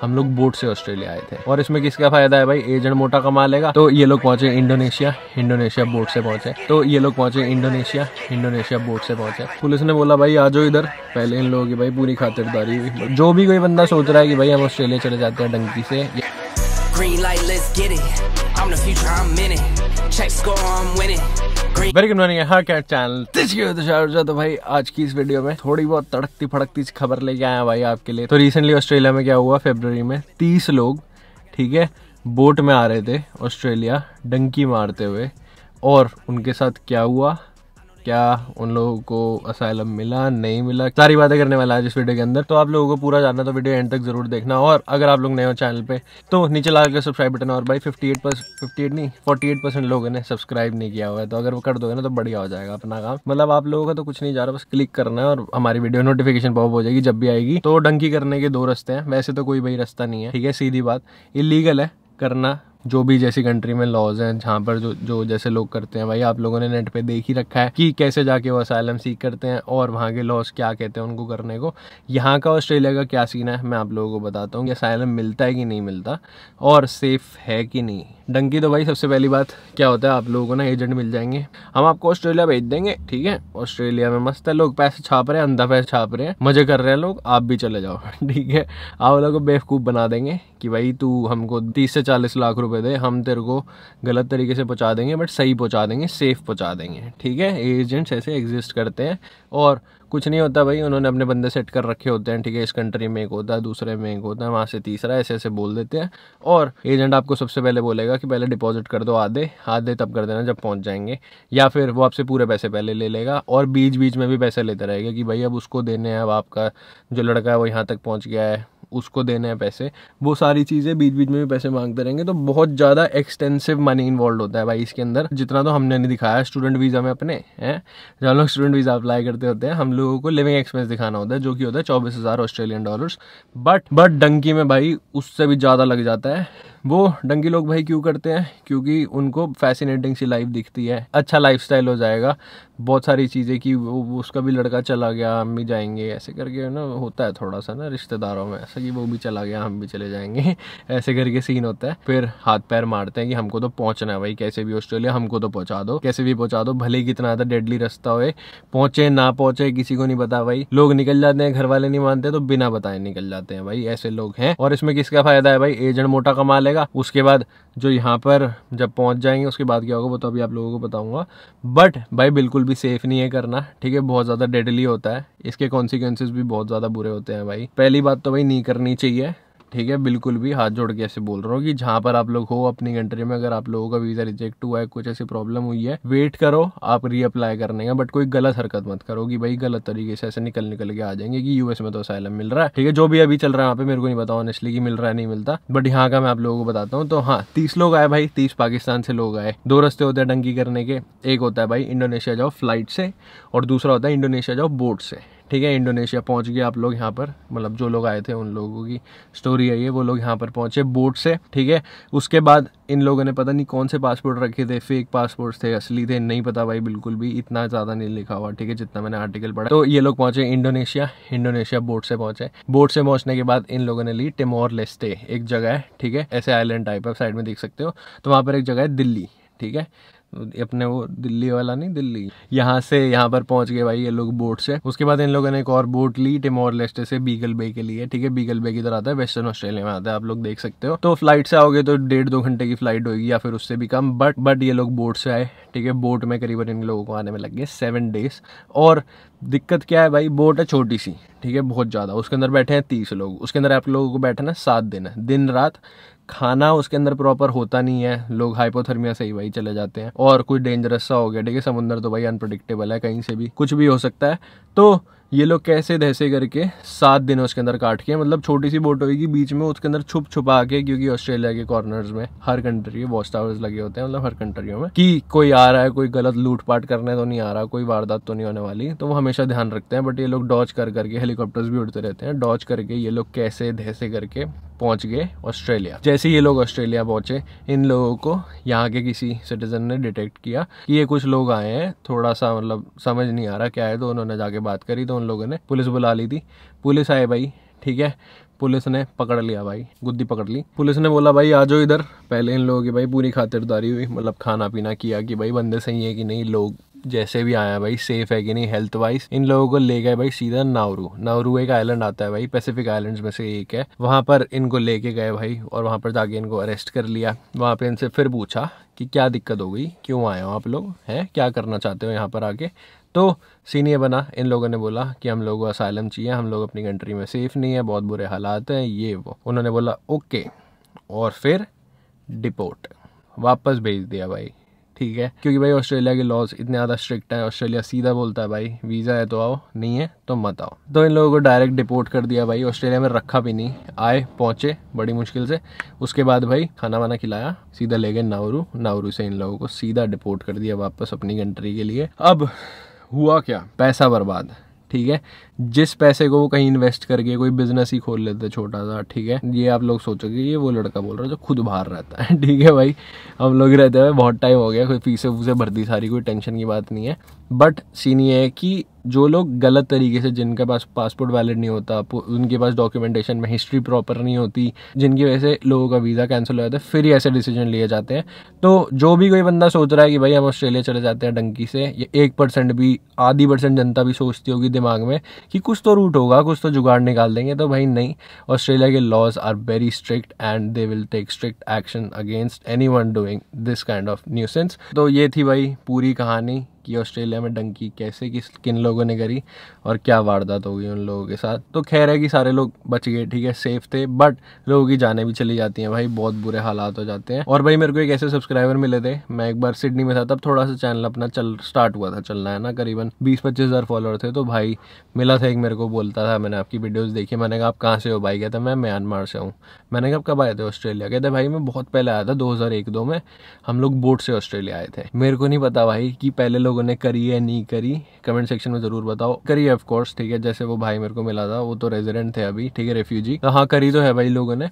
हम लोग बोट से ऑस्ट्रेलिया आए थे और इसमें किसका फायदा है भाई एजेंट मोटा कमा लेगा तो ये लोग पहुंचे इंडोनेशिया इंडोनेशिया बोट से पहुंचे तो ये लोग पहुंचे इंडोनेशिया इंडोनेशिया बोट से पहुंचे पुलिस ने बोला भाई आ जाओ इधर पहले इन लोगों की भाई पूरी खातिरदारी हुई जो भी कोई बंदा सोच रहा है कि भाई हम ऑस्ट्रेलिया चले जाते हैं डंकी से I'm the future, I'm in it. Check score, I'm winning. Very good morning हाँ क्या चैनल तो भाई आज की इस वीडियो में थोड़ी बहुत तड़कती फड़कती खबर लेके आया भाई आपके लिए तो रिसेंटली ऑस्ट्रेलिया में क्या हुआ फेबर में 30 लोग ठीक है बोट में आ रहे थे ऑस्ट्रेलिया डंकी मारते हुए और उनके साथ क्या हुआ क्या उन लोगों को असाइलम मिला नहीं मिला सारी बातें करने वाला है इस वीडियो के अंदर तो आप लोगों को पूरा जानना तो वीडियो एंड तक जरूर देखना और अगर आप लोग नए हो चैनल पे तो नीचे लाकर सब्सक्राइब बटन और भाई फिफ्टी एट फिफ्टी एट नहीं फोर्टी एट परसेंट लोगों ने सब्सक्राइब नहीं किया हुआ है तो अगर वो कर दोगे ना तो बढ़िया हो जाएगा अपना काम मतलब आप लोगों का तो कुछ नहीं जा रहा बस क्लिक करना है और हमारी वीडियो नोटिफिकेशन पॉप हो जाएगी जब भी आएगी तो डंकी करने के दो रस्ते हैं वैसे तो कोई भाई रास्ता नहीं है ठीक है सीधी बात इलीगल है करना जो भी जैसी कंट्री में लॉज हैं जहाँ पर जो जो जैसे लोग करते हैं भाई आप लोगों ने नेट पे देख ही रखा है कि कैसे जाके वो असाइलम सीख करते हैं और वहाँ के लॉज क्या कहते हैं उनको करने को यहाँ का ऑस्ट्रेलिया का क्या सीन है मैं आप लोगों को बताता हूँ कि असाइलम मिलता है कि नहीं मिलता और सेफ़ है कि नहीं डंकी तो भाई सबसे पहली बात क्या होता है आप लोगों को ना एजेंट मिल जाएंगे हम आपको ऑस्ट्रेलिया भेज देंगे ठीक है ऑस्ट्रेलिया में मस्त है लोग पैसे छाप रहे हैं अंधा पैसे छाप रहे हैं मजे कर रहे हैं लोग आप भी चले जाओ ठीक है आप लोगों को बेवकूफ़ बना देंगे कि भाई तू हमको तीस से चालीस लाख रुपये रुपए दे हम तेरे को गलत तरीके से पहुँचा देंगे बट सही पहुँचा देंगे सेफ़ पहुँचा देंगे ठीक है एजेंट्स ऐसे एग्जिस्ट करते हैं और कुछ नहीं होता भाई उन्होंने अपने बंदे सेट कर रखे होते हैं ठीक है इस कंट्री में एक होता है दूसरे में एक होता है वहाँ से तीसरा ऐसे ऐसे बोल देते हैं और एजेंट आपको सबसे पहले बोलेगा कि पहले डिपॉजिट कर दो आधे आधे तब कर देना जब पहुँच जाएंगे या फिर वो आपसे पूरे पैसे पहले ले लेगा और बीच बीच में भी पैसे लेते रहेगा कि भाई अब उसको देने हैं अब आपका जो लड़का है वो यहाँ तक पहुँच गया है उसको देने हैं पैसे वो सारी चीज़ें बीच बीच में भी पैसे मांगते रहेंगे तो बहुत ज़्यादा एक्सटेंसिव मनी इन्वॉल्व होता है भाई इसके अंदर जितना तो हमने नहीं दिखाया स्टूडेंट वीज़ा में अपने हैं जहाँ लोग स्टूडेंट वीज़ा अप्लाई करते होते हैं हम लोगों को लिविंग एक्सपेंस दिखाना होता है जो कि होता है चौबीस हज़ार ऑस्ट्रेलियन डॉलर बट बट डंकी में भाई उससे भी ज़्यादा लग जाता है वो डंकी लोग भाई क्यों करते हैं क्योंकि उनको फैसिनेटिंग सी लाइफ दिखती है अच्छा लाइफ हो जाएगा बहुत सारी चीज़ें कि वो उसका भी लड़का चला गया हम भी जाएंगे ऐसे करके ना होता है थोड़ा सा ना रिश्तेदारों में ऐसा कि वो भी चला गया हम भी चले जाएंगे ऐसे करके सीन होता है फिर हाथ पैर मारते हैं कि हमको तो पहुंचना है भाई कैसे भी ऑस्ट्रेलिया हमको तो पहुंचा दो कैसे भी पहुंचा दो भले कितना ज्यादा डेडली रास्ता हो पहुंचे ना पहुंचे किसी को नहीं पता भाई लोग निकल जाते हैं घर वाले नहीं मानते तो बिना बताए निकल जाते हैं भाई ऐसे लोग हैं और इसमें किसका फायदा है भाई एजेंट मोटा कमा लेगा उसके बाद जो यहाँ पर जब पहुंच जाएंगे उसके बाद क्या होगा वो तो अभी आप लोगों को बताऊंगा बट भाई बिल्कुल भी सेफ नहीं है करना ठीक है बहुत ज़्यादा डेडली होता है इसके कॉन्सिक्वेंसेज भी बहुत ज़्यादा बुरे होते हैं भाई पहली बात तो भाई नहीं करनी चाहिए ठीक है बिल्कुल भी हाथ जोड़ के ऐसे बोल रहा हूँ कि जहाँ पर आप लोग हो अपनी कंट्री में अगर आप लोगों का वीज़ा रिजेक्ट हुआ है कुछ ऐसी प्रॉब्लम हुई है वेट करो आप रीअप्लाई करने का बट कोई गलत हरकत मत करो कि भाई गलत तरीके से ऐसे निकल निकल के आ जाएंगे कि यूएस में तो असाइलम मिल रहा है ठीक है जो भी अभी चल रहा है यहाँ पे मेरे को नहीं पता ऑनेस्टली कि मिल रहा है नहीं मिलता बट यहाँ का मैं आप लोगों को बताता हूँ तो हाँ तीस लोग आए भाई तीस पाकिस्तान से लोग आए दो रस्ते होते हैं डंकी करने के एक होता है भाई इंडोनेशिया जाओ फ्लाइट से और दूसरा होता है इंडोनेशिया जाओ बोट से ठीक है इंडोनेशिया पहुंच गए आप लोग यहाँ पर मतलब जो लोग आए थे उन लोगों की स्टोरी आई है वो लोग यहाँ पर पहुंचे बोट से ठीक है उसके बाद इन लोगों ने पता नहीं कौन से पासपोर्ट रखे थे फेक पासपोर्ट थे असली थे नहीं पता भाई बिल्कुल भी इतना ज़्यादा नहीं लिखा हुआ ठीक है जितना मैंने आर्टिकल पढ़ा तो ये लोग पहुंचे इंडोनेशिया इंडोनेशिया बोट से पहुंचे बोट से पहुंचने के बाद इन लोगों ने ली टेमोर लेस्टे एक जगह है ठीक है ऐसे आइलैंड टाइप आप साइड में देख सकते हो तो वहाँ पर एक जगह है दिल्ली ठीक है अपने वो दिल्ली वाला नहीं दिल्ली यहाँ से यहाँ पर पहुंच गए भाई ये लोग बोट से उसके बाद इन लोगों ने एक और बोट ली टिमोर लेस्टे से बीगल बे के लिए ठीक है बीगल बे तरह आता है वेस्टर्न ऑस्ट्रेलिया में आता है आप लोग देख सकते हो तो फ्लाइट से आओगे तो डेढ़ दो घंटे की फ्लाइट होगी या फिर उससे भी कम बट बट ये लोग बोट से आए ठीक है बोट में करीबन इन लोगों को आने में लग गए सेवन डेज और दिक्कत क्या है भाई बोट है छोटी सी ठीक है बहुत ज़्यादा उसके अंदर बैठे हैं तीस लोग उसके अंदर आप लोगों को बैठना सात दिन है दिन रात खाना उसके अंदर प्रॉपर होता नहीं है लोग हाइपोथर्मिया से ही भाई चले जाते हैं और कुछ डेंजरस सा हो गया ठीक है समुद्र तो भाई अनप्रडिक्टेबल है कहीं से भी कुछ भी हो सकता है तो ये लोग कैसे धैसे करके सात दिन उसके अंदर काट के मतलब छोटी सी बोट होगी बीच में उसके अंदर छुप छुपा के क्योंकि ऑस्ट्रेलिया के कॉर्नर्स में हर कंट्री वॉच टावर्स लगे होते हैं मतलब हर कंट्रियों में कि कोई आ रहा है कोई गलत लूटपाट करने तो नहीं आ रहा कोई वारदात तो नहीं होने वाली तो वो हमेशा ध्यान रखते हैं बट ये लोग डॉच कर करके हेलीकॉप्टर्स भी उड़ते रहते हैं डॉच करके ये लोग कैसे धैसे करके पहुंच गए ऑस्ट्रेलिया जैसे ये लोग ऑस्ट्रेलिया पहुंचे इन लोगों को यहाँ के किसी सिटीजन ने डिटेक्ट किया कि ये कुछ लोग आए हैं थोड़ा सा मतलब समझ नहीं आ रहा क्या है तो उन्होंने जाके बात करी तो उन लोगों ने पुलिस बुला ली थी पुलिस आए भाई ठीक है पुलिस ने पकड़ लिया भाई गुद्दी पकड़ ली पुलिस ने बोला भाई आ जाओ इधर पहले इन लोगों की भाई पूरी खातिरदारी हुई मतलब खाना पीना किया कि भाई बंदे सही है कि नहीं लोग जैसे भी आया भाई सेफ है कि नहीं हेल्थ वाइज इन लोगों को ले गए भाई सीधा नाउरू नाउरू एक आइलैंड आता है भाई पैसिफिक आइलैंड्स में से एक है वहाँ पर इनको लेके गए भाई और वहाँ पर जाके इनको अरेस्ट कर लिया वहाँ पे इनसे फिर पूछा कि क्या दिक्कत हो गई क्यों आए हो आप लोग हैं क्या करना चाहते हो यहाँ पर आके तो सीनियर बना इन लोगों ने बोला कि हम लोगों को असाइलम चाहिए हम लोग अपनी कंट्री में सेफ़ नहीं है बहुत बुरे हालात हैं ये वो उन्होंने बोला ओके और फिर डिपोर्ट वापस भेज दिया भाई ठीक है क्योंकि भाई ऑस्ट्रेलिया के लॉज इतने ज़्यादा स्ट्रिक्ट हैं ऑस्ट्रेलिया सीधा बोलता है भाई वीज़ा है तो आओ नहीं है तो मत आओ तो इन लोगों को डायरेक्ट डिपोर्ट कर दिया भाई ऑस्ट्रेलिया में रखा भी नहीं आए पहुँचे बड़ी मुश्किल से उसके बाद भाई खाना वाना खिलाया सीधा ले गए नावरू नावरू से इन लोगों को सीधा डिपोर्ट कर दिया वापस अपनी कंट्री के लिए अब हुआ क्या पैसा बर्बाद ठीक है जिस पैसे को वो कहीं इन्वेस्ट करके कोई बिजनेस ही खोल लेते छोटा सा ठीक है ये आप लोग सोचोगे ये वो लड़का बोल रहा है जो खुद बाहर रहता है ठीक है भाई हम लोग रहते हैं बहुत टाइम हो गया कोई फीसें फूसे भर दी सारी कोई टेंशन की बात नहीं है बट सीन ये है कि जो लोग गलत तरीके से जिनके पास पासपोर्ट वैलिड नहीं होता उनके पास डॉक्यूमेंटेशन में हिस्ट्री प्रॉपर नहीं होती जिनकी वजह से लोगों का वीज़ा कैंसिल हो जाता है फिर ही ऐसे डिसीजन लिए जाते हैं तो जो भी कोई बंदा सोच रहा है कि भाई हम ऑस्ट्रेलिया चले जाते हैं डंकी से ये एक परसेंट भी आधी परसेंट जनता भी सोचती होगी दिमाग में कि कुछ तो रूट होगा कुछ तो जुगाड़ निकाल देंगे तो भाई नहीं ऑस्ट्रेलिया के laws are very strict and they will take strict action against anyone doing this kind of nuisance तो ये थी भाई पूरी कहानी की ऑस्ट्रेलिया में डंकी कैसे किस किन लोगों ने करी और क्या वारदात हो गई उन लोगों के साथ तो खैर है कि सारे लोग बच गए ठीक है सेफ थे बट लोगों की जाने भी चली जाती हैं भाई बहुत बुरे हालात हो जाते हैं और भाई मेरे को एक ऐसे सब्सक्राइबर मिले थे मैं एक बार सिडनी में था तब थोड़ा सा चैनल अपना चल स्टार्ट हुआ था चलना है ना करीबन बीस पच्चीस हज़ार फॉलोअर थे तो भाई मिला था एक मेरे को बोलता था मैंने आपकी वीडियोज़ देखी मैंने कहा आप कहाँ से हो भाई कहते मैं म्यांमार से हूँ मैंने कहा कब आए थे ऑस्ट्रेलिया कहते भाई मैं बहुत पहले आया था दो हज़ार में हम लोग बोट से ऑस्ट्रेलिया आए थे मेरे को नहीं पता भाई कि पहले लोग लोगों ने करी है नहीं करी कमेंट सेक्शन में ज़रूर बताओ करी है ऑफकोर्स ठीक है जैसे वो भाई मेरे को मिला था वो तो रेजिडेंट थे अभी ठीक है रेफ्यूजी तो हाँ करी तो है भाई लोगों ने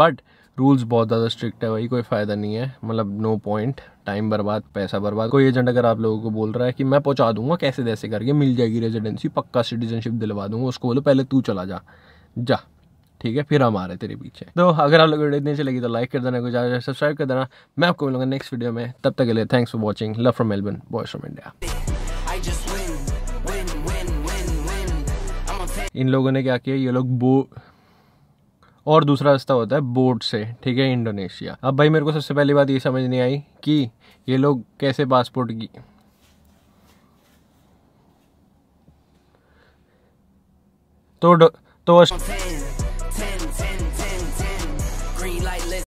बट रूल्स बहुत ज़्यादा स्ट्रिक्ट है भाई कोई फ़ायदा नहीं है मतलब नो पॉइंट टाइम बर्बाद पैसा बर्बाद कोई एजेंट अगर आप लोगों को बोल रहा है कि मैं पहुंचा दूंगा कैसे तैसे करके मिल जाएगी रेजिडेंसी पक्का सिटीजनशिप दिलवा दूंगा उसको बोलो पहले तू चला जा जा ठीक है फिर हम आ रहे तेरे पीछे तो अगर आप लोग वीडियो इतनी अच्छी लगी तो लाइक कर देना कुछ सब्सक्राइब कर देना मैं आपको मिलूंगा नेक्स्ट वीडियो में तब तक के लिए thanks for watching love from Melbourne boys from India इन लोगों ने क्या किया ये लोग बो और दूसरा रास्ता होता है बोट से ठीक है इंडोनेशिया अब भाई मेरे को सबसे पहली बात ये समझ नहीं आई कि ये लोग कैसे पासपोर्ट की तो तो